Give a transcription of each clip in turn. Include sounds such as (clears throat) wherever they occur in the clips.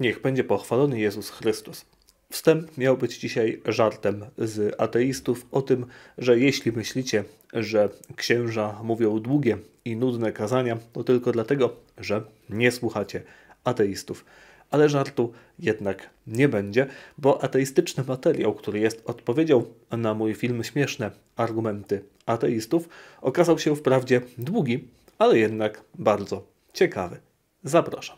Niech będzie pochwalony Jezus Chrystus. Wstęp miał być dzisiaj żartem z ateistów o tym, że jeśli myślicie, że księża mówią długie i nudne kazania, to tylko dlatego, że nie słuchacie ateistów. Ale żartu jednak nie będzie, bo ateistyczny materiał, który jest odpowiedzią na mój film Śmieszne argumenty ateistów, okazał się wprawdzie długi, ale jednak bardzo ciekawy. Zapraszam.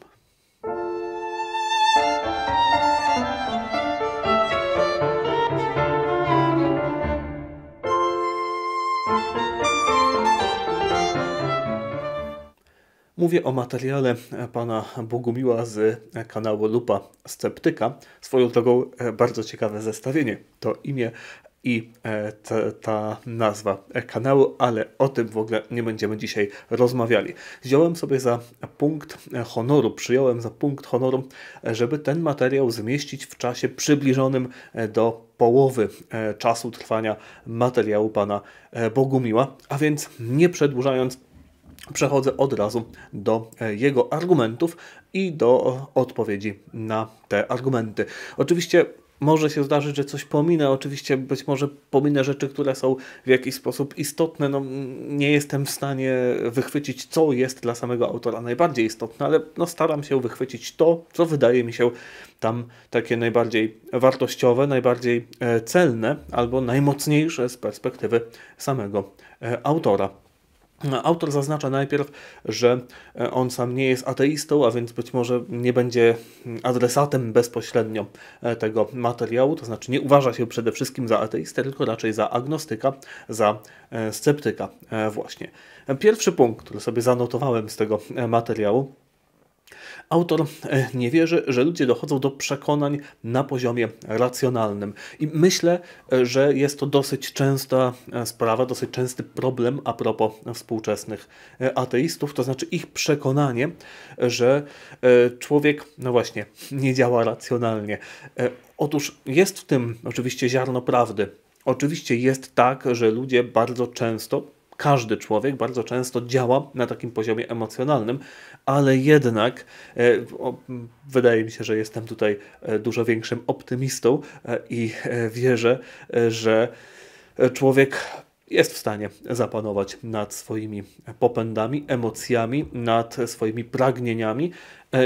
Mówię o materiale e, pana Bogumiła z e, kanału Lupa Sceptyka. Swoją drogą e, bardzo ciekawe zestawienie. To imię i ta nazwa kanału, ale o tym w ogóle nie będziemy dzisiaj rozmawiali. Wziąłem sobie za punkt honoru, przyjąłem za punkt honoru, żeby ten materiał zmieścić w czasie przybliżonym do połowy czasu trwania materiału pana Bogumiła, a więc nie przedłużając Przechodzę od razu do e, jego argumentów i do e, odpowiedzi na te argumenty. Oczywiście może się zdarzyć, że coś pominę. Oczywiście być może pominę rzeczy, które są w jakiś sposób istotne. No, nie jestem w stanie wychwycić, co jest dla samego autora najbardziej istotne, ale no, staram się wychwycić to, co wydaje mi się tam takie najbardziej wartościowe, najbardziej e, celne albo najmocniejsze z perspektywy samego autora. No, autor zaznacza najpierw, że e, on sam nie jest ateistą, a więc być może nie będzie adresatem bezpośrednio e, tego materiału, to znaczy nie uważa się przede wszystkim za ateistę, tylko raczej za agnostyka, za e, sceptyka właśnie. Pierwszy punkt, który sobie zanotowałem z tego materiału, Autor e, nie wierzy, że ludzie dochodzą do przekonań na poziomie racjonalnym. I myślę, e, że jest to dosyć częsta e, sprawa, dosyć częsty problem a propos współczesnych ateistów, to znaczy ich przekonanie, że człowiek, no właśnie, nie działa racjonalnie. Otóż jest w tym oczywiście ziarno prawdy. Oczywiście jest tak, że ludzie bardzo często każdy człowiek bardzo często działa na takim poziomie emocjonalnym, ale jednak e, wydaje mi się, że jestem tutaj e, dużo większym optymistą e, i wierzę, że człowiek jest w stanie zapanować nad swoimi popędami, emocjami, nad swoimi pragnieniami.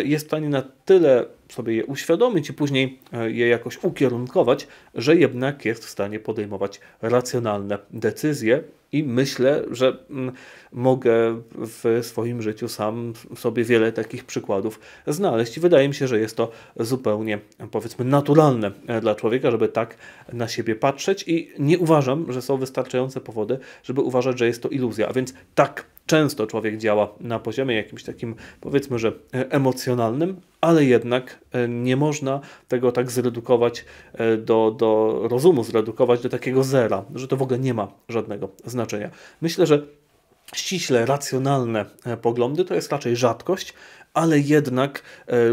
Jest w stanie na tyle sobie je uświadomić i później je jakoś ukierunkować, że jednak jest w stanie podejmować racjonalne decyzje i myślę, że mm, mogę w swoim życiu sam sobie wiele takich przykładów znaleźć. I wydaje mi się, że jest to zupełnie, powiedzmy, naturalne e, dla człowieka, żeby tak na siebie patrzeć. I nie uważam, że są wystarczające powody, żeby uważać, że jest to iluzja. A więc tak często człowiek działa na poziomie jakimś takim, powiedzmy, że e, emocjonalnym, ale jednak e, nie można tego tak zredukować e, do, do rozumu, zredukować do takiego zera, że to w ogóle nie ma żadnego znaczenia. Myślę, że ściśle racjonalne poglądy to jest raczej rzadkość, ale jednak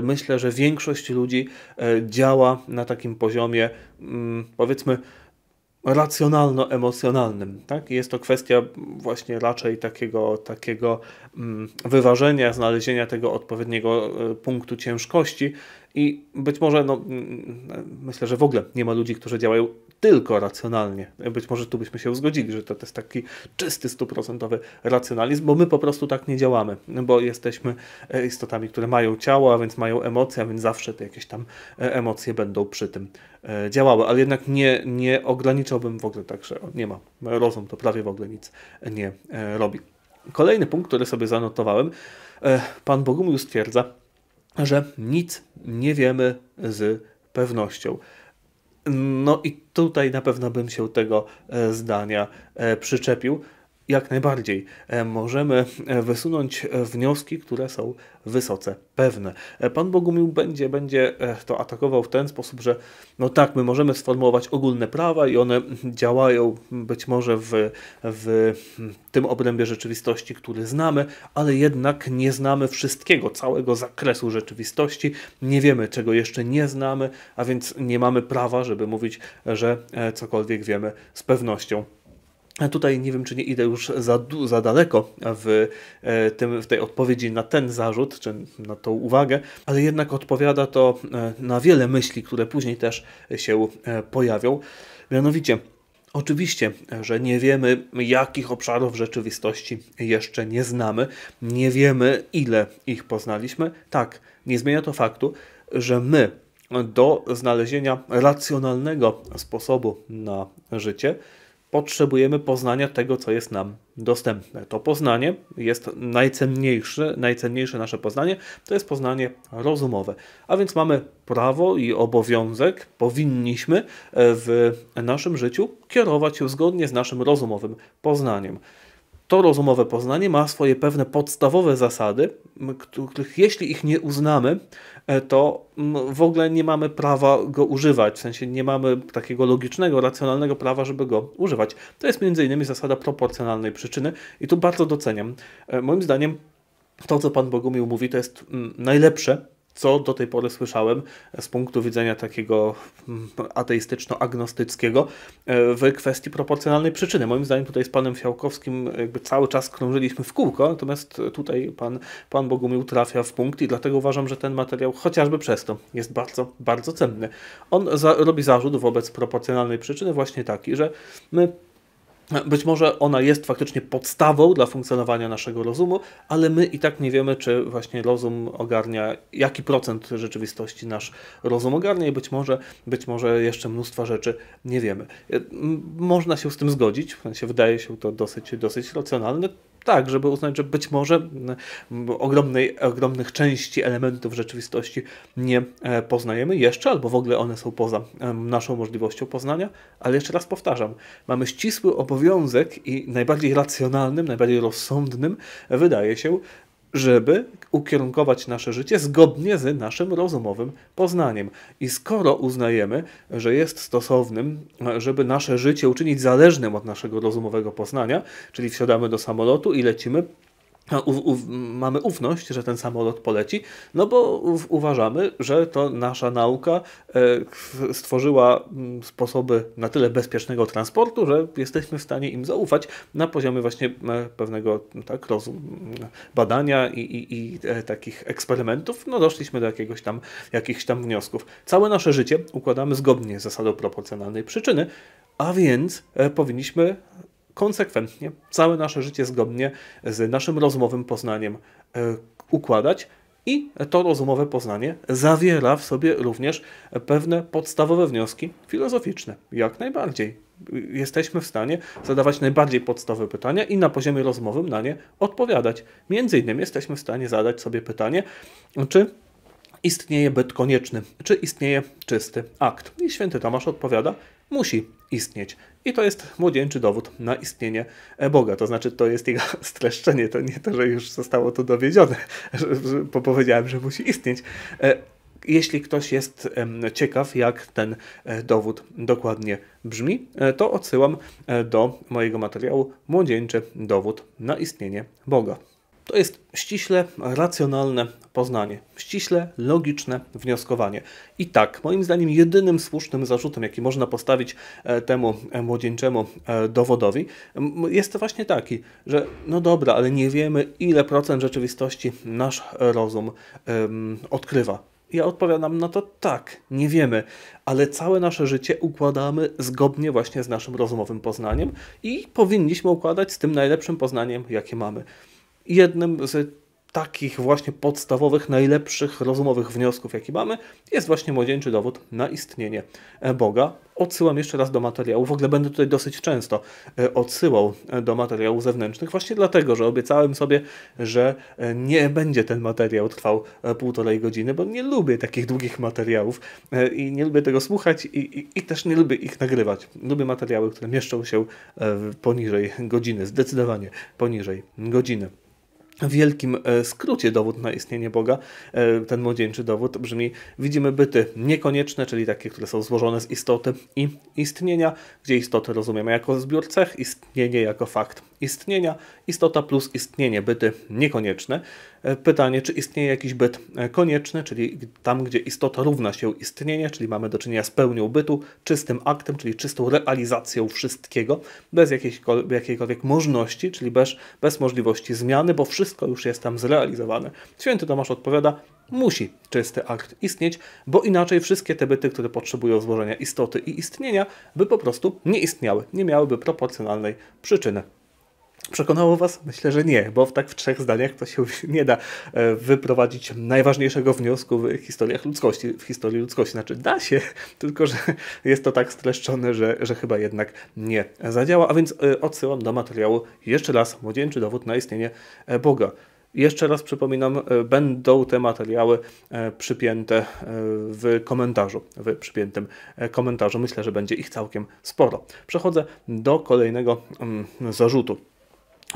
myślę, że większość ludzi działa na takim poziomie, mm, powiedzmy, racjonalno-emocjonalnym. Tak? Jest to kwestia właśnie raczej takiego, takiego mm, wyważenia, znalezienia tego odpowiedniego e, punktu ciężkości i być może, no, mm, mm, myślę, że w ogóle nie ma ludzi, którzy działają tylko racjonalnie. Być może tu byśmy się zgodzili, że to, to jest taki czysty, stuprocentowy racjonalizm, bo my po prostu tak nie działamy, bo jesteśmy e, istotami, które mają ciało, a więc mają emocje, a więc zawsze te jakieś tam e, emocje będą przy tym e, działały, ale jednak nie, nie ograniczałbym w ogóle tak, że nie ma. Rozum to prawie w ogóle nic nie robi. Kolejny punkt, który sobie zanotowałem, pan Bogumił stwierdza, że nic nie wiemy z pewnością. No i tutaj na pewno bym się tego e, zdania e, przyczepił jak najbardziej e, możemy e, wysunąć e, wnioski, które są wysoce pewne. Pan Bogumił będzie, będzie to atakował w ten sposób, że no tak, my możemy sformułować ogólne prawa i one działają być może w, w tym obrębie rzeczywistości, który znamy, ale jednak nie znamy wszystkiego, całego zakresu rzeczywistości, nie wiemy czego jeszcze nie znamy, a więc nie mamy prawa, żeby mówić, że cokolwiek wiemy z pewnością. Tutaj nie wiem, czy nie idę już za, za daleko w, e, tym, w tej odpowiedzi na ten zarzut, czy na tą uwagę, ale jednak odpowiada to e, na wiele myśli, które później też się e, pojawią. Mianowicie, Oczywiście, że nie wiemy, jakich obszarów rzeczywistości jeszcze nie znamy, nie wiemy, ile ich poznaliśmy. Tak, nie zmienia to faktu, że my do znalezienia racjonalnego sposobu na życie potrzebujemy poznania tego, co jest nam dostępne. To poznanie jest najcenniejsze, najcenniejsze nasze poznanie, to jest poznanie rozumowe. A więc mamy prawo i obowiązek, powinniśmy e, w naszym życiu kierować się zgodnie z naszym rozumowym poznaniem to rozumowe poznanie ma swoje pewne podstawowe zasady, których jeśli ich nie uznamy, e, to w ogóle nie mamy prawa go używać, w sensie nie mamy takiego logicznego, racjonalnego prawa, żeby go używać. To jest między innymi zasada proporcjonalnej przyczyny i tu bardzo doceniam. E, moim zdaniem to, co Pan Bogumił mówi, to jest najlepsze co do tej pory słyszałem z punktu widzenia takiego mm, ateistyczno-agnostyckiego e, w kwestii proporcjonalnej przyczyny. Moim zdaniem tutaj z panem Fiałkowskim jakby cały czas krążyliśmy w kółko, natomiast tutaj pan, pan Bogumił trafia w punkt i dlatego uważam, że ten materiał chociażby przez to jest bardzo, bardzo cenny. On za robi zarzut wobec proporcjonalnej przyczyny właśnie taki, że my być może ona jest faktycznie podstawą dla funkcjonowania naszego rozumu, ale my i tak nie wiemy, czy właśnie rozum ogarnia, jaki procent rzeczywistości nasz rozum ogarnia i być może, być może jeszcze mnóstwa rzeczy nie wiemy. Można się z tym zgodzić, w sensie wydaje się to dosyć, dosyć racjonalne, tak, żeby uznać, że być może mm, ogromnej, ogromnych części elementów rzeczywistości nie e, poznajemy jeszcze, albo w ogóle one są poza naszą możliwością poznania, ale jeszcze raz powtarzam, mamy ścisły obowiązek i najbardziej racjonalnym, najbardziej rozsądnym wydaje się żeby ukierunkować nasze życie zgodnie z naszym rozumowym poznaniem. I skoro uznajemy, że jest stosownym, żeby nasze życie uczynić zależnym od naszego rozumowego poznania, czyli wsiadamy do samolotu i lecimy u, u, mamy ufność, że ten samolot poleci, no bo u, uważamy, że to nasza nauka e, stworzyła mm, sposoby na tyle bezpiecznego transportu, że jesteśmy w stanie im zaufać na poziomie właśnie e, pewnego tak, rozum, badania i, i, i e, takich eksperymentów. No doszliśmy do jakiegoś tam, jakichś tam wniosków. Całe nasze życie układamy zgodnie z zasadą proporcjonalnej przyczyny, a więc e, powinniśmy konsekwentnie całe nasze życie zgodnie z naszym rozumowym poznaniem e, układać. I to rozumowe poznanie zawiera w sobie również pewne podstawowe wnioski filozoficzne. Jak najbardziej. Jesteśmy w stanie zadawać najbardziej podstawowe pytania i na poziomie rozmowym na nie odpowiadać. Między innymi jesteśmy w stanie zadać sobie pytanie, czy istnieje byt konieczny, czy istnieje czysty akt. I święty Tomasz odpowiada, musi istnieć. I to jest młodzieńczy dowód na istnienie Boga. To znaczy, to jest jego (laughs) streszczenie. To nie to, że już zostało to dowiedzione, (laughs) że powiedziałem, że musi istnieć e, jeśli ktoś jest ciekaw, jak ten e, dowód dokładnie brzmi, e, to odsyłam do mojego materiału Młodzieńczy dowód na istnienie Boga to jest ściśle racjonalne poznanie, ściśle logiczne wnioskowanie. I tak, moim zdaniem, jedynym słusznym zarzutem, jaki można postawić e, temu e, młodzieńczemu e, dowodowi, jest właśnie taki, że no dobra, ale nie wiemy, ile procent rzeczywistości nasz rozum odkrywa. Ja odpowiadam na no to tak, nie wiemy, ale całe nasze życie układamy zgodnie właśnie z naszym rozumowym poznaniem i powinniśmy układać z tym najlepszym poznaniem, jakie mamy jednym z takich właśnie podstawowych, najlepszych rozumowych wniosków, jaki mamy, jest właśnie młodzieńczy dowód na istnienie Boga. Odsyłam jeszcze raz do materiału. W ogóle będę tutaj dosyć często e, odsyłał e, do materiałów zewnętrznych, właśnie dlatego, że obiecałem sobie, że e, nie będzie ten materiał trwał półtorej godziny, bo nie lubię takich długich materiałów i nie lubię tego słuchać i, i, i też nie lubię ich nagrywać. Lubię materiały, które mieszczą się poniżej godziny, zdecydowanie poniżej godziny wielkim e, skrócie dowód na istnienie Boga, e, ten młodzieńczy dowód brzmi: widzimy byty niekonieczne, czyli takie, które są złożone z istoty i istnienia, gdzie istotę rozumiemy jako zbiór cech, istnienie jako fakt istnienia. Istota plus istnienie, byty niekonieczne. E, pytanie, czy istnieje jakiś byt e, konieczny, czyli tam, gdzie istota równa się istnienie, czyli mamy do czynienia z pełnią bytu, czystym aktem, czyli czystą realizacją wszystkiego, bez jakiejkolwiek, jakiejkolwiek możliwości, czyli bez, bez możliwości zmiany, bo wszystko już jest tam zrealizowane. Święty Tomasz odpowiada, musi czysty akt istnieć, bo inaczej wszystkie te byty, które potrzebują złożenia istoty i istnienia, by po prostu nie istniały, nie miałyby proporcjonalnej przyczyny. Przekonało Was? Myślę, że nie, bo w tak w trzech zdaniach to się (laughs) nie da e, wyprowadzić najważniejszego wniosku w historiach ludzkości, w historii ludzkości. Znaczy da się, (laughs) tylko że jest to tak streszczone, że, że chyba jednak nie zadziała. A więc e, odsyłam do materiału jeszcze raz Młodzieńczy dowód na istnienie e, Boga. Jeszcze raz przypominam, będą te materiały przypięte w komentarzu, w przypiętym komentarzu. Myślę, że będzie ich całkiem sporo. Przechodzę do kolejnego mm, zarzutu.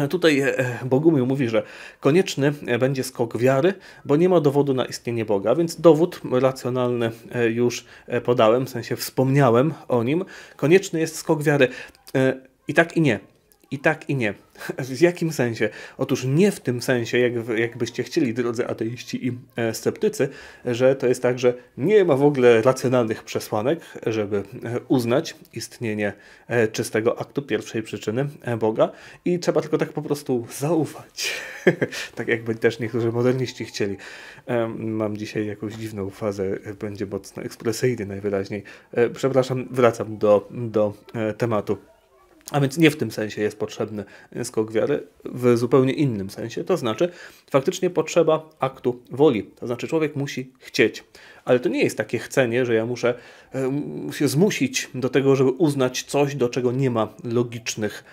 Tutaj e, e, Bogumił mówi, że konieczny e, będzie skok wiary, bo nie ma dowodu na istnienie Boga, więc dowód racjonalny już podałem, w sensie wspomniałem o nim. Konieczny jest skok wiary. I tak i nie. I tak i nie. (laughs) W jakim sensie? Otóż nie w tym sensie, jak, jakbyście chcieli, drodzy ateiści i e, sceptycy, że to jest tak, że nie ma w ogóle racjonalnych przesłanek, żeby e, uznać istnienie e, czystego aktu pierwszej przyczyny Boga i trzeba tylko tak po prostu zaufać. (laughs) tak jakby też niektórzy moderniści chcieli. Mam dzisiaj jakąś dziwną fazę, będzie mocno ekspresyjny najwyraźniej. Przepraszam, wracam do, do tematu. A więc nie w tym sensie jest potrzebny skok wiary, w zupełnie innym sensie. To znaczy, faktycznie potrzeba aktu woli. To znaczy, człowiek musi chcieć. Ale to nie jest takie chcenie, że ja muszę się zmusić do tego, żeby uznać coś, do czego nie ma logicznych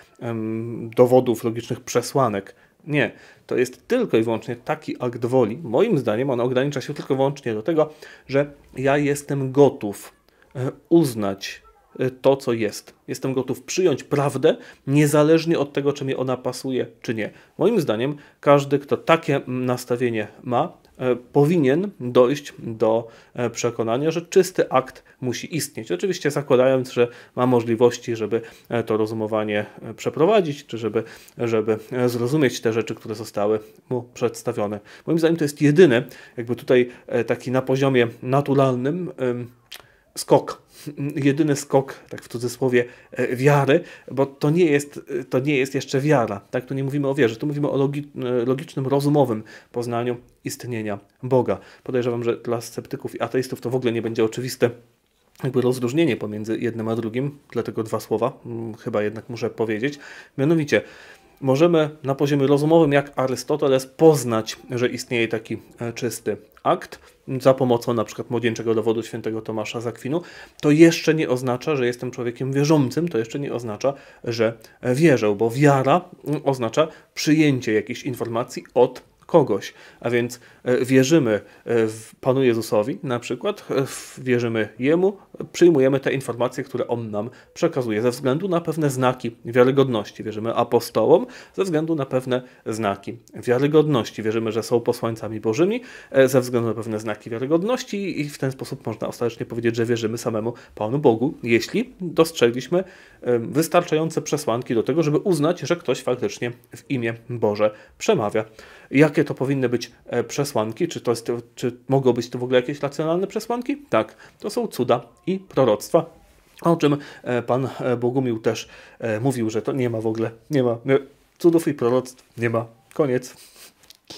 dowodów, logicznych przesłanek. Nie, to jest tylko i wyłącznie taki akt woli. Moim zdaniem on ogranicza się tylko i wyłącznie do tego, że ja jestem gotów e, uznać Y, to, co jest. Jestem gotów przyjąć prawdę, niezależnie od tego, czy mi ona pasuje, czy nie. Moim zdaniem, każdy, kto takie nastawienie ma, y, powinien dojść do y, przekonania, że czysty akt musi istnieć. Oczywiście zakładając, że ma możliwości, żeby to rozumowanie przeprowadzić, czy żeby, żeby zrozumieć te rzeczy, które zostały mu przedstawione. Moim zdaniem to jest jedyny, jakby tutaj taki na poziomie naturalnym skok jedyny skok, tak w cudzysłowie, e, wiary, bo to nie jest, e, to nie jest jeszcze wiara. Tak? Tu nie mówimy o wierze, tu mówimy o logi e, logicznym, rozumowym poznaniu istnienia Boga. Podejrzewam, że dla sceptyków i ateistów to w ogóle nie będzie oczywiste, jakby rozróżnienie pomiędzy jednym a drugim, dlatego dwa słowa mm, chyba jednak muszę powiedzieć. Mianowicie, możemy na poziomie rozumowym, jak Arystoteles, poznać, że istnieje taki e, czysty akt za pomocą na przykład młodzieńczego dowodu świętego Tomasza Zakwinu, to jeszcze nie oznacza, że jestem człowiekiem wierzącym, to jeszcze nie oznacza, że wierzę, bo wiara mm, oznacza przyjęcie jakiejś informacji od kogoś. A więc e, wierzymy e, w Panu Jezusowi na przykład, wierzymy Jemu, przyjmujemy te informacje, które on nam przekazuje ze względu na pewne znaki wiarygodności. Wierzymy apostołom ze względu na pewne znaki wiarygodności. Wierzymy, że są posłańcami bożymi e, ze względu na pewne znaki wiarygodności i w ten sposób można ostatecznie powiedzieć, że wierzymy samemu Panu Bogu, jeśli dostrzegliśmy e, wystarczające przesłanki do tego, żeby uznać, że ktoś faktycznie w imię Boże przemawia. Jakie to powinny być e, przesłanki? Czy, to jest, czy mogą być to w ogóle jakieś racjonalne przesłanki? Tak, to są cuda i proroctwa. O czym e, pan e, Bogumił też e, mówił, że to nie ma w ogóle, nie ma no, cudów i proroctw, nie ma, koniec.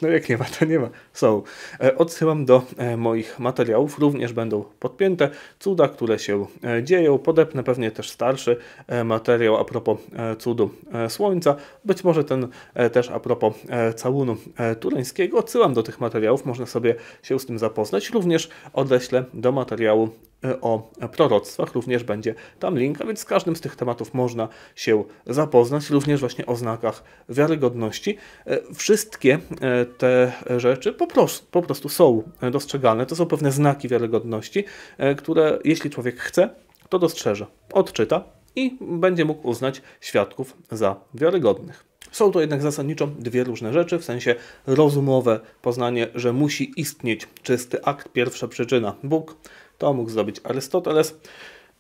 No jak nie ma, to nie ma są e, odsyłam do e, moich materiałów, również będą podpięte cuda, które się e, dzieją. Podepnę pewnie też starszy materiał a propos cudu słońca, być może ten też a propos całunu tureńskiego. Odsyłam do tych materiałów, można sobie się z tym zapoznać. Również odeślę do materiału o proroctwach, również będzie tam link, a więc z każdym z tych tematów można się zapoznać, również właśnie o znakach wiarygodności. Wszystkie te rzeczy po po prostu, po prostu są e, dostrzegalne. To są pewne znaki wiarygodności, e, które jeśli człowiek chce, to dostrzeże, odczyta i będzie mógł uznać świadków za wiarygodnych. Są to jednak zasadniczo dwie różne rzeczy, w sensie rozumowe poznanie, że musi istnieć czysty akt, pierwsza przyczyna Bóg. To mógł zrobić Arystoteles.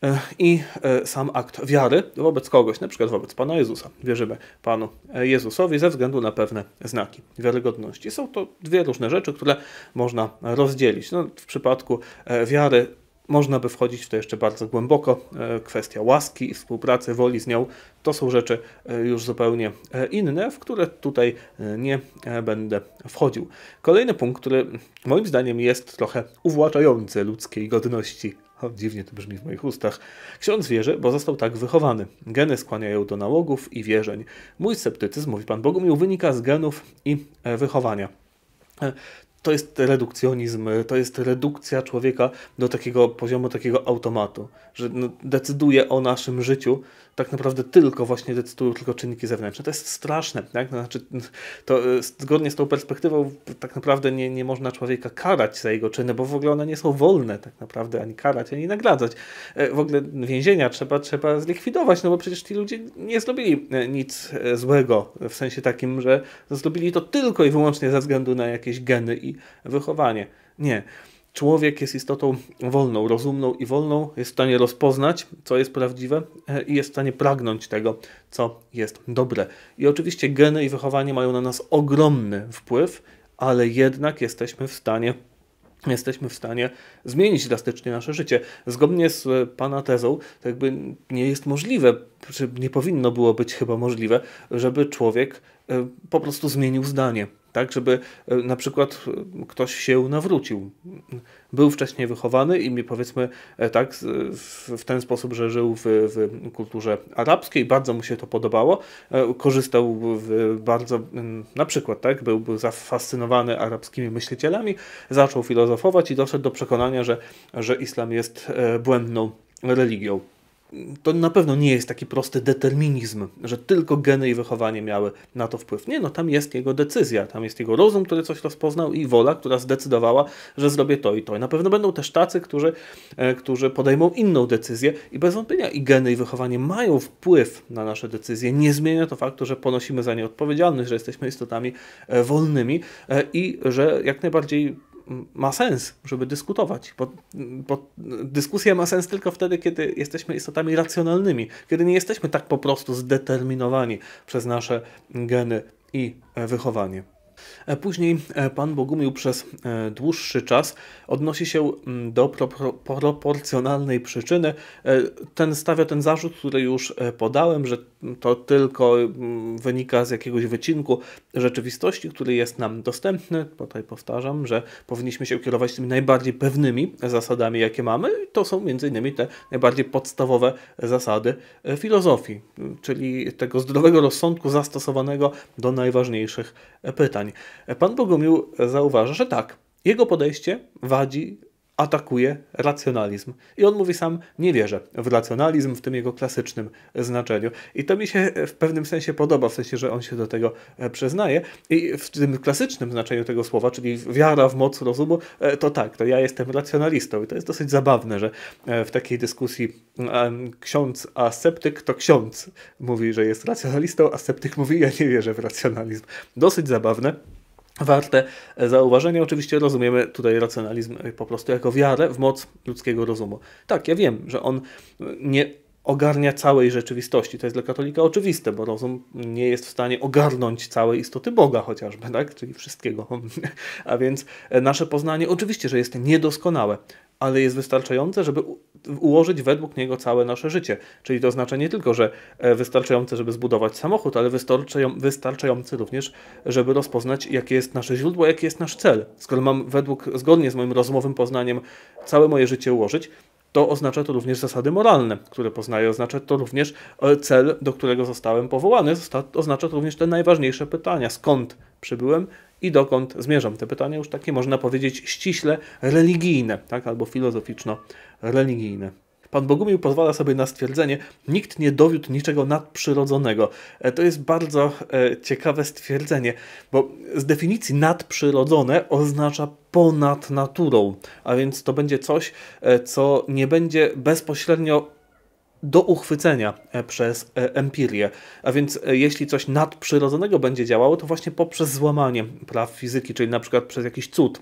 E, i e, sam akt wiary wobec kogoś, na przykład wobec Pana Jezusa. Wierzymy Panu e, Jezusowi ze względu na pewne znaki wiarygodności. Są to dwie różne rzeczy, które można rozdzielić. No, w przypadku wiary można by wchodzić w to jeszcze bardzo głęboko. Kwestia łaski i współpracy, woli z nią to są rzeczy już zupełnie inne, w które tutaj nie będę wchodził. Kolejny punkt, który moim zdaniem jest trochę uwłaczający ludzkiej godności o, dziwnie to brzmi w moich ustach. Ksiądz wierzy, bo został tak wychowany. Geny skłaniają do nałogów i wierzeń. Mój sceptycyzm, mówi Pan Bogumił, wynika z genów i e, wychowania. E, to jest redukcjonizm, to jest redukcja człowieka do takiego poziomu, takiego automatu, że no, decyduje o naszym życiu tak naprawdę tylko właśnie decydują tylko czynniki zewnętrzne. To jest straszne, tak? Znaczy, to, e, zgodnie z tą perspektywą tak naprawdę nie, nie można człowieka karać za jego czyny, bo w ogóle one nie są wolne tak naprawdę, ani karać, ani nagradzać. E, w ogóle więzienia trzeba, trzeba zlikwidować, no bo przecież ci ludzie nie zrobili e, nic złego, w sensie takim, że zrobili to tylko i wyłącznie ze względu na jakieś geny i wychowanie. Nie człowiek jest istotą wolną, rozumną i wolną, jest w stanie rozpoznać, co jest prawdziwe e, i jest w stanie pragnąć tego, co jest dobre. I oczywiście geny i wychowanie mają na nas ogromny wpływ, ale jednak jesteśmy w stanie jesteśmy w stanie zmienić drastycznie nasze życie. Zgodnie z e, Pana tezą, to jakby nie jest możliwe, czy nie powinno było być chyba możliwe, żeby człowiek e, po prostu zmienił zdanie tak, żeby e, na przykład e, ktoś się nawrócił. Był wcześniej wychowany i powiedzmy e, tak, w ten sposób, że żył w, w kulturze arabskiej, bardzo mu się to podobało, korzystał bardzo, na przykład tak, był, był zafascynowany arabskimi myślicielami, zaczął filozofować i doszedł do przekonania, że, że islam jest błędną religią to na pewno nie jest taki prosty determinizm, że tylko geny i wychowanie miały na to wpływ. Nie, no tam jest jego decyzja, tam jest jego rozum, który coś rozpoznał i wola, która zdecydowała, że zrobię to i to. I na pewno będą też tacy, którzy, e, którzy podejmą inną decyzję i bez wątpienia i geny i wychowanie mają wpływ na nasze decyzje. Nie zmienia to faktu, że ponosimy za nie odpowiedzialność, że jesteśmy istotami e, wolnymi e, i że jak najbardziej ma sens, żeby dyskutować. Bo, bo, dyskusja ma sens tylko wtedy, kiedy jesteśmy istotami racjonalnymi, kiedy nie jesteśmy tak po prostu zdeterminowani przez nasze geny i e, wychowanie. E, później e, pan Bogumił przez dłuższy czas odnosi się mm, do proporcjonalnej przyczyny. Ten stawia ten zarzut, który już podałem, że to tylko mm, wynika z jakiegoś wycinku rzeczywistości, który jest nam dostępny. Tutaj powtarzam, że powinniśmy się kierować tymi najbardziej pewnymi zasadami, jakie mamy. I to są m.in. te najbardziej podstawowe zasady e, filozofii, czyli tego zdrowego rozsądku zastosowanego do najważniejszych e, pytań. E, pan Bogumił zauważa, że tak, jego podejście wadzi atakuje racjonalizm. I on mówi sam, nie wierzę w racjonalizm w tym jego klasycznym znaczeniu. I to mi się w pewnym sensie podoba, w sensie, że on się do tego e, przyznaje. I w tym klasycznym znaczeniu tego słowa, czyli wiara w moc rozumu, e, to tak, to ja jestem racjonalistą. I to jest dosyć zabawne, że e, w takiej dyskusji ksiądz a septyk to ksiądz mówi, że jest racjonalistą, a septyk mówi, ja nie wierzę w racjonalizm. Dosyć zabawne warte e, zauważenia. Oczywiście rozumiemy tutaj racjonalizm e, po prostu jako wiarę w moc ludzkiego rozumu. Tak, ja wiem, że on e, nie ogarnia całej rzeczywistości. To jest dla katolika oczywiste, bo rozum nie jest w stanie ogarnąć całej istoty Boga chociażby, tak? czyli wszystkiego. (laughs) A więc e, nasze poznanie oczywiście, że jest niedoskonałe, ale jest wystarczające, żeby ułożyć według niego całe nasze życie. Czyli to oznacza nie tylko, że e, wystarczające, żeby zbudować samochód, ale wystarczające również, żeby rozpoznać, jakie jest nasze źródło, jaki jest nasz cel. Skoro mam według, zgodnie z moim rozumowym poznaniem, całe moje życie ułożyć, to oznacza to również zasady moralne, które poznaję, oznacza to również e, cel, do którego zostałem powołany, oznacza to również te najważniejsze pytania, skąd przybyłem i dokąd zmierzam. Te pytania już takie można powiedzieć ściśle religijne, tak, albo filozoficzno-religijne. Pan Bogumił pozwala sobie na stwierdzenie, nikt nie dowiódł niczego nadprzyrodzonego. E, to jest bardzo e, ciekawe stwierdzenie, bo z definicji nadprzyrodzone oznacza ponad naturą, a więc to będzie coś, e, co nie będzie bezpośrednio do uchwycenia e, przez e, empirię. A więc e, jeśli coś nadprzyrodzonego będzie działało, to właśnie poprzez złamanie praw fizyki, czyli na przykład przez jakiś cud,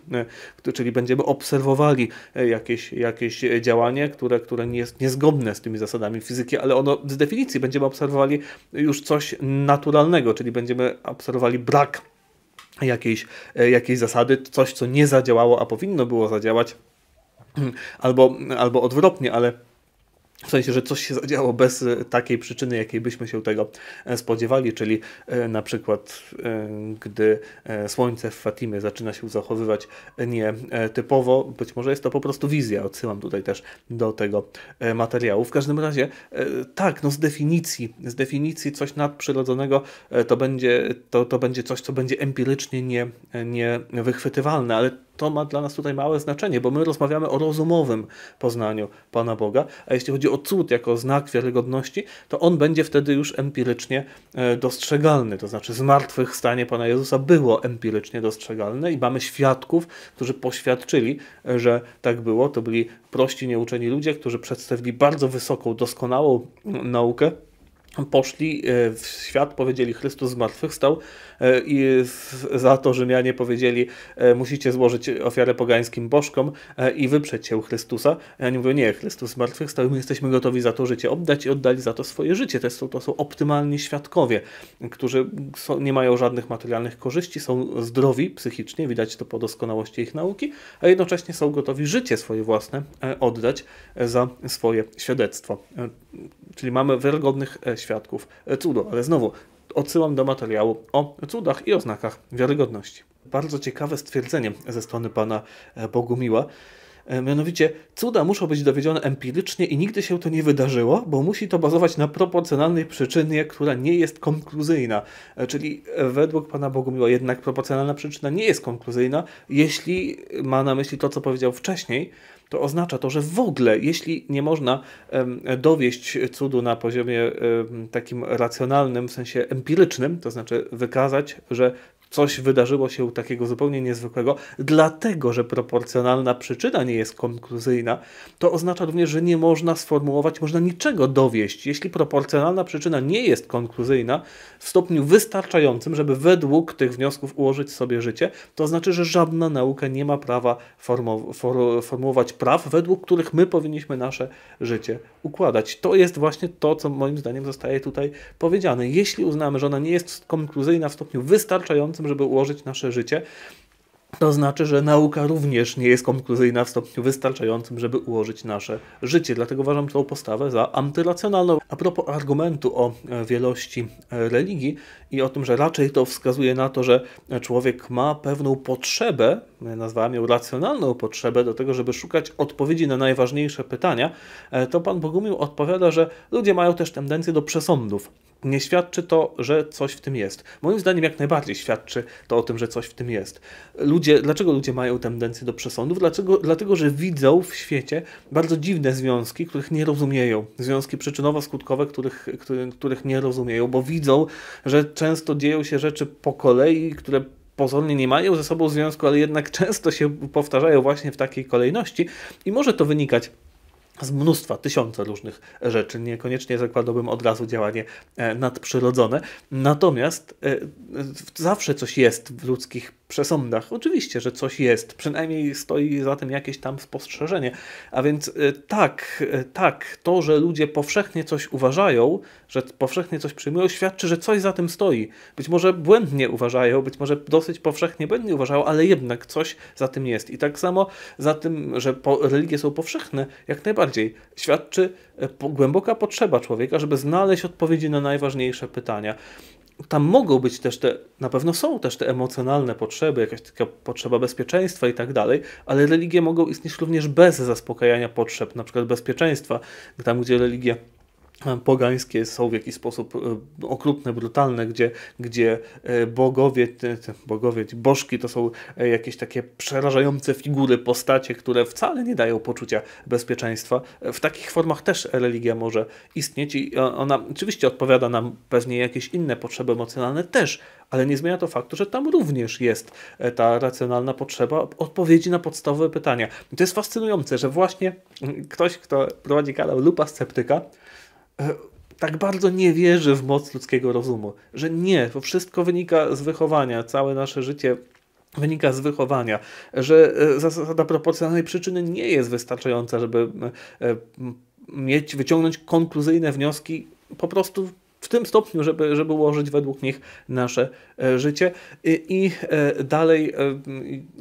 czyli będziemy obserwowali jakieś, jakieś działanie, które, które nie jest niezgodne z tymi zasadami fizyki, ale ono z definicji będziemy obserwowali już coś naturalnego, czyli będziemy obserwowali brak jakiejś, jakiejś zasady, coś, co nie zadziałało, a powinno było zadziałać, (clears throat) albo, albo odwrotnie, ale w sensie, że coś się zadziało bez e, takiej przyczyny, jakiej byśmy się tego e, spodziewali, czyli e, na przykład, gdy słońce w Fatimie zaczyna się zachowywać nietypowo, być może jest to po prostu wizja. Odsyłam tutaj też do tego materiału. W każdym razie, tak, no z definicji, z definicji coś nadprzyrodzonego to będzie, to, to będzie coś, co będzie empirycznie nie, nie ale to ma dla nas tutaj małe znaczenie, bo my rozmawiamy o rozumowym poznaniu Pana Boga, a jeśli chodzi o cud jako znak wiarygodności, to on będzie wtedy już empirycznie e, dostrzegalny, to znaczy zmartwychwstanie Pana Jezusa było empirycznie dostrzegalne i mamy świadków, którzy poświadczyli, e, że tak było, to byli prości, nieuczeni ludzie, którzy przedstawili bardzo wysoką, doskonałą naukę, poszli e, w świat, powiedzieli Chrystus zmartwychwstał e, i za to Rzymianie powiedzieli e, musicie złożyć ofiarę pogańskim bożkom i wyprzeć się Chrystusa. A oni mówią, nie, Chrystus zmartwychwstał i my jesteśmy gotowi za to życie oddać i oddali za to swoje życie. To są, to są optymalni świadkowie, którzy są, nie mają żadnych materialnych korzyści, są zdrowi psychicznie, widać to po doskonałości ich nauki, a jednocześnie są gotowi życie swoje własne oddać za swoje świadectwo. Czyli mamy wiarygodnych świadków, świadków cudu, ale znowu odsyłam do materiału o cudach i oznakach wiarygodności. Bardzo ciekawe stwierdzenie ze strony pana e, Bogumiła. E, mianowicie cuda muszą być dowiedzione empirycznie i nigdy się to nie wydarzyło, bo musi to bazować na proporcjonalnej przyczynie, która nie jest konkluzyjna. E, czyli według pana Bogumiła jednak proporcjonalna przyczyna nie jest konkluzyjna, jeśli ma na myśli to, co powiedział wcześniej, to oznacza to, że w ogóle, jeśli nie można dowieść cudu na poziomie takim racjonalnym, w sensie empirycznym, to znaczy wykazać, że coś wydarzyło się takiego zupełnie niezwykłego, dlatego że proporcjonalna przyczyna nie jest konkluzyjna, to oznacza również, że nie można sformułować, można niczego dowieść. Jeśli proporcjonalna przyczyna nie jest konkluzyjna w stopniu wystarczającym, żeby według tych wniosków ułożyć sobie życie, to znaczy, że żadna nauka nie ma prawa formu formułować praw, według których my powinniśmy nasze życie układać. To jest właśnie to, co moim zdaniem zostaje tutaj powiedziane. Jeśli uznamy, że ona nie jest konkluzyjna w stopniu wystarczającym, tym, żeby ułożyć nasze życie. To znaczy, że nauka również nie jest konkluzyjna w stopniu wystarczającym, żeby ułożyć nasze życie. Dlatego uważam tą postawę za antyracjonalną. A propos argumentu o e, wielości e, religii i o tym, że raczej to wskazuje na to, że człowiek ma pewną potrzebę, e, nazwałem ją racjonalną potrzebę do tego, żeby szukać odpowiedzi na najważniejsze pytania, to pan Bogumił odpowiada, że ludzie mają też tendencję do przesądów nie świadczy to, że coś w tym jest. Moim zdaniem jak najbardziej świadczy to o tym, że coś w tym jest. Ludzie, dlaczego ludzie mają tendencję do przesądów? Dlaczego, dlatego, że widzą w świecie bardzo dziwne związki, których nie rozumieją. Związki przyczynowo-skutkowe, których, który, których nie rozumieją, bo widzą, że często dzieją się rzeczy po kolei, które pozornie nie mają ze sobą związku, ale jednak często się powtarzają właśnie w takiej kolejności i może to wynikać z mnóstwa, tysiąca różnych rzeczy. Niekoniecznie zakładałbym od razu działanie e, nadprzyrodzone. Natomiast e, zawsze coś jest w ludzkich przesądach. Oczywiście, że coś jest, przynajmniej stoi za tym jakieś tam spostrzeżenie. A więc y, tak, y, tak, to, że ludzie powszechnie coś uważają, że powszechnie coś przyjmują, świadczy, że coś za tym stoi. Być może błędnie uważają, być może dosyć powszechnie błędnie uważają, ale jednak coś za tym jest. I tak samo za tym, że religie są powszechne, jak najbardziej świadczy y, głęboka potrzeba człowieka, żeby znaleźć odpowiedzi na najważniejsze pytania tam mogą być też te, na pewno są też te emocjonalne potrzeby, jakaś taka potrzeba bezpieczeństwa i tak dalej, ale religie mogą istnieć również bez zaspokajania potrzeb, na przykład bezpieczeństwa, tam gdzie religia pogańskie są w jakiś sposób e, okrutne, brutalne, gdzie, gdzie e, bogowie, bogowie, bożki to są e, jakieś takie przerażające figury, postacie, które wcale nie dają poczucia bezpieczeństwa. W takich formach też religia może istnieć i ona oczywiście odpowiada nam pewnie jakieś inne potrzeby emocjonalne też, ale nie zmienia to faktu, że tam również jest ta racjonalna potrzeba odpowiedzi na podstawowe pytania. I to jest fascynujące, że właśnie mm, ktoś, kto prowadzi kanał Lupa Sceptyka, E, tak bardzo nie wierzy w moc ludzkiego rozumu, że nie, to wszystko wynika z wychowania, całe nasze życie wynika z wychowania, że e, zasada proporcjonalnej przyczyny nie jest wystarczająca, żeby e, mieć, wyciągnąć konkluzyjne wnioski po prostu w tym stopniu, żeby, żeby ułożyć według nich nasze e, życie. I e, dalej, e,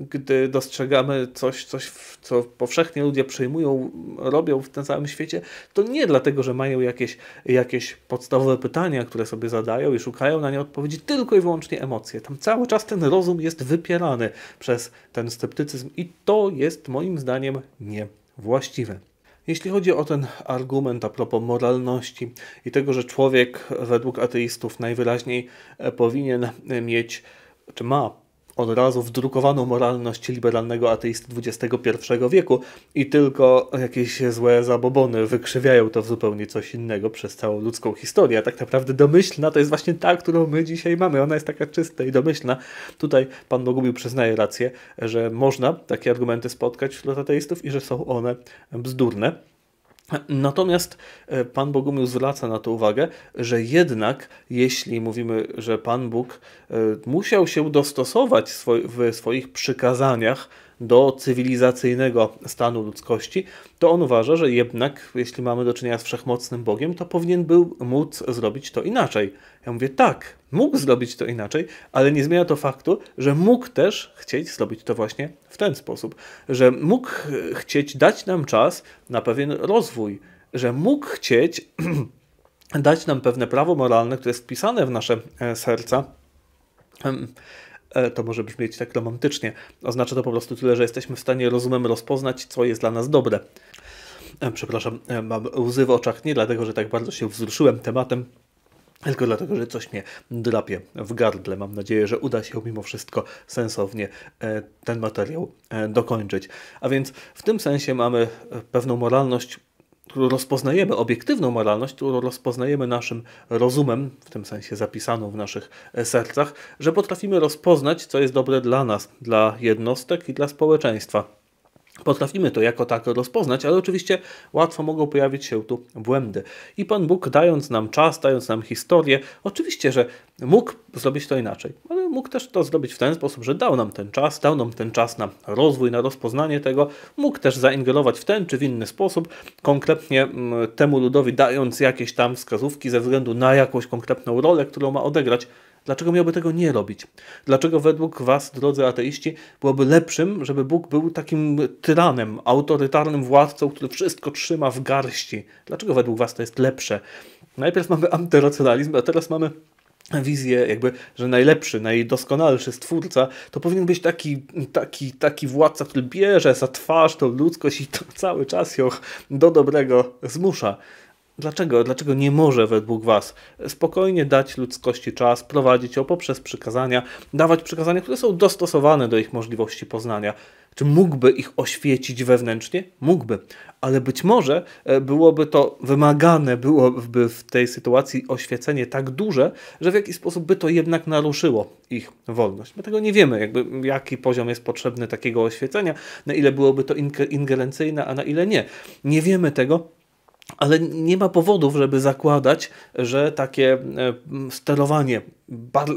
gdy dostrzegamy coś, coś co powszechnie ludzie przyjmują, robią w tym całym świecie, to nie dlatego, że mają jakieś, jakieś podstawowe pytania, które sobie zadają i szukają na nie odpowiedzi, tylko i wyłącznie emocje. Tam cały czas ten rozum jest wypierany przez ten sceptycyzm i to jest moim zdaniem niewłaściwe. Jeśli chodzi o ten argument a propos moralności i tego, że człowiek według ateistów najwyraźniej e, powinien mieć, czy ma od razu wdrukowaną moralność liberalnego ateisty XXI wieku i tylko jakieś złe zabobony wykrzywiają to w zupełnie coś innego przez całą ludzką historię. A tak naprawdę domyślna to jest właśnie ta, którą my dzisiaj mamy. Ona jest taka czysta i domyślna. Tutaj pan Bogubił przyznaje rację, że można takie argumenty spotkać wśród ateistów i że są one bzdurne. Natomiast e, Pan Bogumił zwraca na to uwagę, że jednak jeśli mówimy, że Pan Bóg e, musiał się dostosować w swoich przykazaniach do cywilizacyjnego stanu ludzkości, to on uważa, że jednak jeśli mamy do czynienia z wszechmocnym Bogiem, to powinien był móc zrobić to inaczej. Ja mówię, tak, mógł zrobić to inaczej, ale nie zmienia to faktu, że mógł też chcieć zrobić to właśnie w ten sposób, że mógł chcieć dać nam czas na pewien rozwój, że mógł chcieć (clears throat) dać nam pewne prawo moralne, które jest wpisane w nasze e, serca to może brzmieć tak romantycznie. Oznacza to po prostu tyle, że jesteśmy w stanie rozumem rozpoznać, co jest dla nas dobre. E, przepraszam, e, mam łzy w oczach nie dlatego, że tak bardzo się wzruszyłem tematem, tylko dlatego, że coś mnie drapie w gardle. Mam nadzieję, że uda się mimo wszystko sensownie e, ten materiał dokończyć. A więc w tym sensie mamy pewną moralność którą rozpoznajemy, obiektywną moralność, którą rozpoznajemy naszym rozumem, w tym sensie zapisaną w naszych sercach, że potrafimy rozpoznać, co jest dobre dla nas, dla jednostek i dla społeczeństwa. Potrafimy to jako tak rozpoznać, ale oczywiście łatwo mogą pojawić się tu błędy. I Pan Bóg, dając nam czas, dając nam historię, oczywiście, że mógł zrobić to inaczej, ale mógł też to zrobić w ten sposób, że dał nam ten czas, dał nam ten czas na rozwój, na rozpoznanie tego, mógł też zaingerować w ten czy w inny sposób, konkretnie mm, temu ludowi dając jakieś tam wskazówki ze względu na jakąś konkretną rolę, którą ma odegrać. Dlaczego miałby tego nie robić? Dlaczego według Was, drodzy ateiści, byłoby lepszym, żeby Bóg był takim tyranem, autorytarnym władcą, który wszystko trzyma w garści? Dlaczego według Was to jest lepsze? Najpierw mamy antyracjonalizm, a teraz mamy wizję, jakby, że najlepszy, najdoskonalszy stwórca, to powinien być taki, taki, taki władca, który bierze za twarz tą ludzkość i to cały czas ją do dobrego zmusza. Dlaczego? Dlaczego nie może według Was spokojnie dać ludzkości czas, prowadzić ją poprzez przykazania, dawać przykazania, które są dostosowane do ich możliwości poznania? Czy mógłby ich oświecić wewnętrznie? Mógłby, ale być może e, byłoby to wymagane, byłoby w tej sytuacji oświecenie tak duże, że w jakiś sposób by to jednak naruszyło ich wolność. My tego nie wiemy, jakby, jaki poziom jest potrzebny takiego oświecenia, na ile byłoby to ingerencyjne, a na ile nie. Nie wiemy tego ale nie ma powodów, żeby zakładać, że takie e, sterowanie,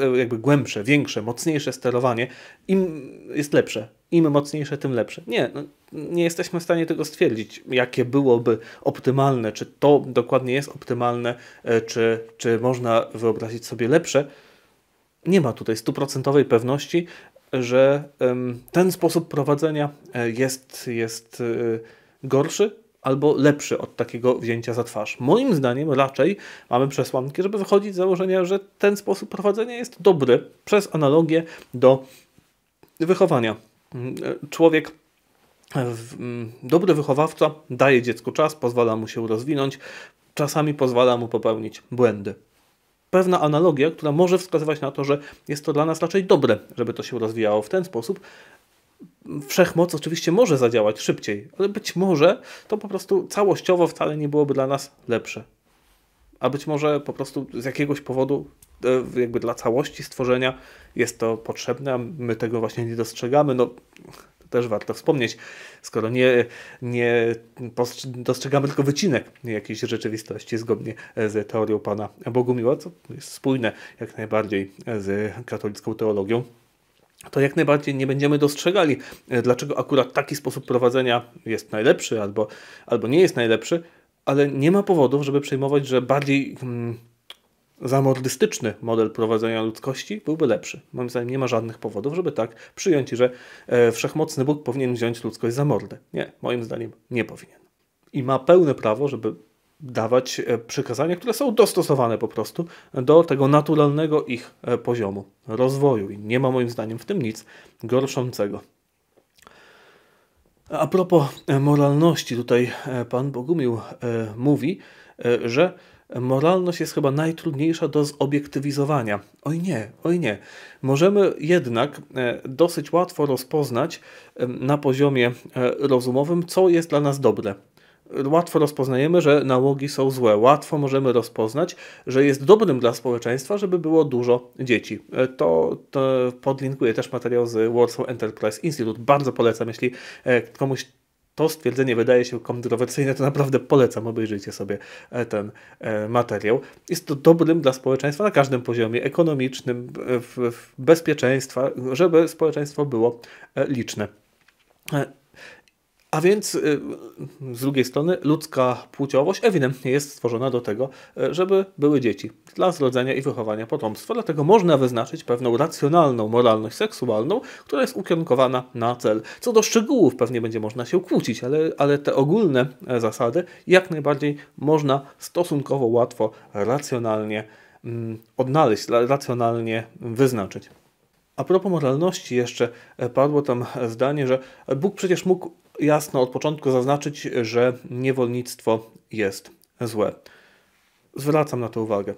e, jakby głębsze, większe, mocniejsze sterowanie, im jest lepsze. Im mocniejsze, tym lepsze. Nie, no, nie jesteśmy w stanie tego stwierdzić, jakie byłoby optymalne, czy to dokładnie jest optymalne, e, czy, czy można wyobrazić sobie lepsze. Nie ma tutaj stuprocentowej pewności, że ten sposób prowadzenia jest, jest gorszy albo lepszy od takiego wzięcia za twarz. Moim zdaniem raczej mamy przesłanki, żeby wychodzić z założenia, że ten sposób prowadzenia jest dobry przez analogię do wychowania. Człowiek mm, Dobry wychowawca daje dziecku czas, pozwala mu się rozwinąć, czasami pozwala mu popełnić błędy. Pewna analogia, która może wskazywać na to, że jest to dla nas raczej dobre, żeby to się rozwijało w ten sposób, wszechmoc oczywiście może zadziałać szybciej, ale być może to po prostu całościowo wcale nie byłoby dla nas lepsze. A być może po prostu z jakiegoś powodu, e, jakby dla całości stworzenia jest to potrzebne, a my tego właśnie nie dostrzegamy. No, to też warto wspomnieć, skoro nie, nie dostrzegamy tylko wycinek jakiejś rzeczywistości zgodnie e, z teorią pana Bogumiła, co jest spójne jak najbardziej e, z katolicką teologią to jak najbardziej nie będziemy dostrzegali, e, dlaczego akurat taki sposób prowadzenia jest najlepszy albo, albo nie jest najlepszy, ale nie ma powodów, żeby przejmować, że bardziej mm, zamordystyczny model prowadzenia ludzkości byłby lepszy. Moim zdaniem nie ma żadnych powodów, żeby tak przyjąć, że e, wszechmocny Bóg powinien wziąć ludzkość za mordę. Nie, moim zdaniem nie powinien. I ma pełne prawo, żeby dawać e, przykazania, które są dostosowane po prostu do tego naturalnego ich e, poziomu rozwoju. I nie ma moim zdaniem w tym nic gorszącego. A propos e, moralności, tutaj pan Bogumił mówi, że moralność jest chyba najtrudniejsza do zobiektywizowania. Oj nie, oj nie. Możemy jednak dosyć łatwo rozpoznać na poziomie rozumowym, co jest dla nas dobre, łatwo rozpoznajemy, że nałogi są złe. Łatwo możemy rozpoznać, że jest dobrym dla społeczeństwa, żeby było dużo dzieci. E, to, to podlinkuję też materiał z Warsaw Enterprise Institute. Bardzo polecam, jeśli e, komuś to stwierdzenie wydaje się kontrowersyjne, to naprawdę polecam, obejrzyjcie sobie e, ten materiał. Jest to dobrym dla społeczeństwa na każdym poziomie ekonomicznym, w, w bezpieczeństwa, żeby społeczeństwo było liczne. A więc y, z drugiej strony ludzka płciowość ewidentnie jest stworzona do tego, y, żeby były dzieci dla zrodzenia i wychowania potomstwa. Dlatego można wyznaczyć pewną racjonalną moralność seksualną, która jest ukierunkowana na cel. Co do szczegółów pewnie będzie można się kłócić, ale, ale te ogólne e, zasady jak najbardziej można stosunkowo łatwo racjonalnie mm, odnaleźć, racjonalnie wyznaczyć. A propos moralności jeszcze e, padło tam zdanie, że Bóg przecież mógł jasno od początku zaznaczyć, że niewolnictwo jest złe. Zwracam na to uwagę,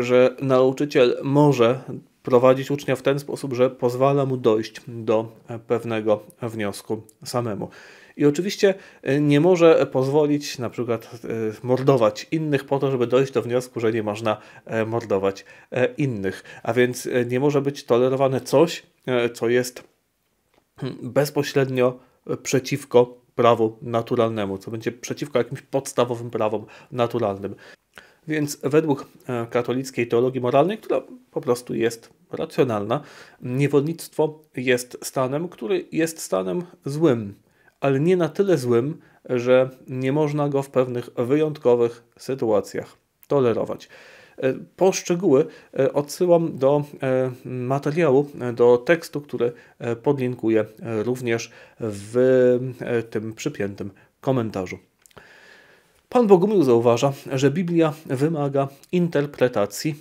że nauczyciel może prowadzić ucznia w ten sposób, że pozwala mu dojść do pewnego wniosku samemu. I oczywiście e, nie może pozwolić na przykład e, mordować innych po to, żeby dojść do wniosku, że nie można e, mordować innych. A więc nie może być tolerowane coś, co jest hmm, bezpośrednio przeciwko prawu naturalnemu, co będzie przeciwko jakimś podstawowym prawom naturalnym. Więc według e, katolickiej teologii moralnej, która po prostu jest racjonalna, niewolnictwo jest stanem, który jest stanem złym, ale nie na tyle złym, że nie można go w pewnych wyjątkowych sytuacjach tolerować. E, po szczegóły e, odsyłam do e, materiału, do tekstu, który podlinkuję również w tym przypiętym komentarzu. Pan Bogumił zauważa, że Biblia wymaga interpretacji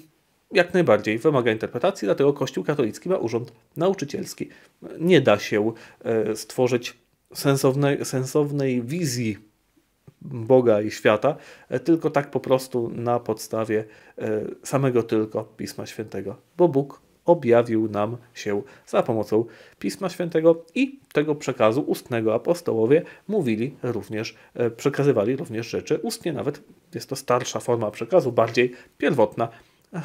jak najbardziej wymaga interpretacji, dlatego Kościół katolicki ma urząd nauczycielski. Nie da się stworzyć sensownej, sensownej wizji Boga i świata, e, tylko tak po prostu na podstawie e, samego tylko Pisma Świętego, bo Bóg objawił nam się za pomocą Pisma Świętego i tego przekazu ustnego apostołowie mówili również, e, przekazywali również rzeczy ustnie, nawet jest to starsza forma przekazu, bardziej pierwotna,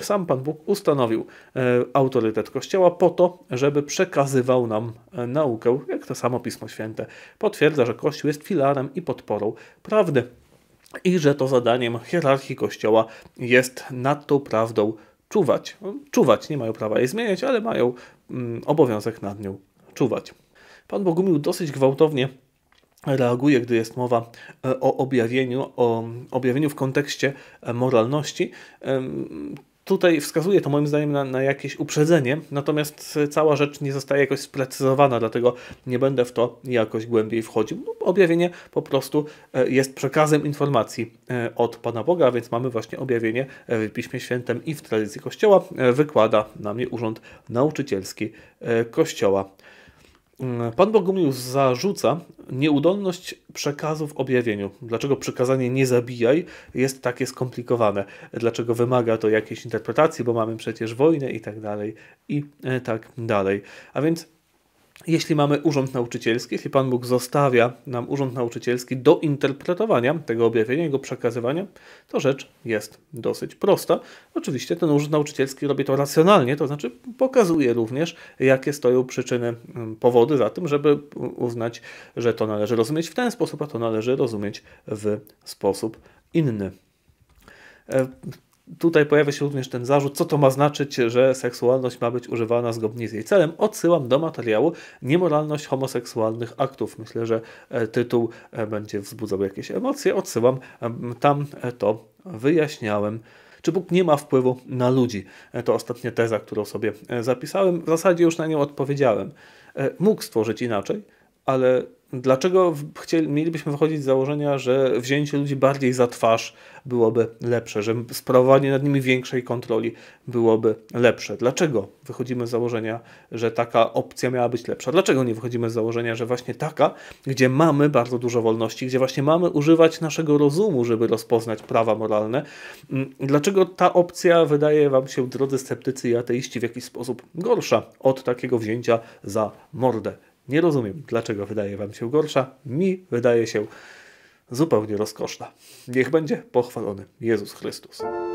sam Pan Bóg ustanowił e, autorytet Kościoła po to, żeby przekazywał nam e, naukę, jak to samo Pismo Święte potwierdza, że Kościół jest filarem i podporą prawdy i że to zadaniem hierarchii Kościoła jest nad tą prawdą czuwać. No, czuwać, nie mają prawa jej zmieniać, ale mają mm, obowiązek nad nią czuwać. Pan Bogumił dosyć gwałtownie reaguje, gdy jest mowa e, o objawieniu, o objawieniu w kontekście moralności tutaj wskazuje to moim zdaniem na, na, jakieś uprzedzenie, natomiast cała rzecz nie zostaje jakoś sprecyzowana, dlatego nie będę w to jakoś głębiej wchodził. No, objawienie po prostu e, jest przekazem informacji e, od Pana Boga, więc mamy właśnie objawienie e, w Piśmie Świętym i w tradycji Kościoła. Wykłada na mnie Urząd Nauczycielski Kościoła Pan Bogumiusz zarzuca nieudolność przekazu w objawieniu. Dlaczego przekazanie nie zabijaj jest takie skomplikowane? Dlaczego wymaga to jakiejś interpretacji, bo mamy przecież wojnę i tak dalej, i e, tak dalej. A więc jeśli mamy urząd nauczycielski, jeśli Pan Bóg zostawia nam urząd nauczycielski do interpretowania tego objawienia, jego przekazywania, to rzecz jest dosyć prosta. Oczywiście ten urząd nauczycielski robi to racjonalnie, to znaczy pokazuje również, jakie stoją przyczyny, mm, powody za tym, żeby uznać, że to należy rozumieć w ten sposób, a to należy rozumieć w sposób inny. E, Tutaj pojawia się również ten zarzut, co to ma znaczyć, że seksualność ma być używana zgodnie z jej celem. Odsyłam do materiału Niemoralność homoseksualnych aktów. Myślę, że e, tytuł e, będzie wzbudzał jakieś emocje. Odsyłam, tam e, to wyjaśniałem. Czy Bóg nie ma wpływu na ludzi? To ostatnia teza, którą sobie zapisałem. W zasadzie już na nią odpowiedziałem. Mógł stworzyć inaczej, ale dlaczego chcieli, mielibyśmy wychodzić z założenia, że wzięcie ludzi bardziej za twarz byłoby lepsze, że sprawowanie nad nimi większej kontroli byłoby lepsze? Dlaczego wychodzimy z założenia, że taka opcja miała być lepsza? Dlaczego nie wychodzimy z założenia, że właśnie taka, gdzie mamy bardzo dużo wolności, gdzie właśnie mamy używać naszego rozumu, żeby rozpoznać prawa moralne? Mm, dlaczego ta opcja wydaje Wam się, drodzy sceptycy i ateiści, w jakiś sposób gorsza od takiego wzięcia za mordę? Nie rozumiem, dlaczego wydaje wam się gorsza. Mi wydaje się zupełnie rozkoszna. Niech będzie pochwalony Jezus Chrystus.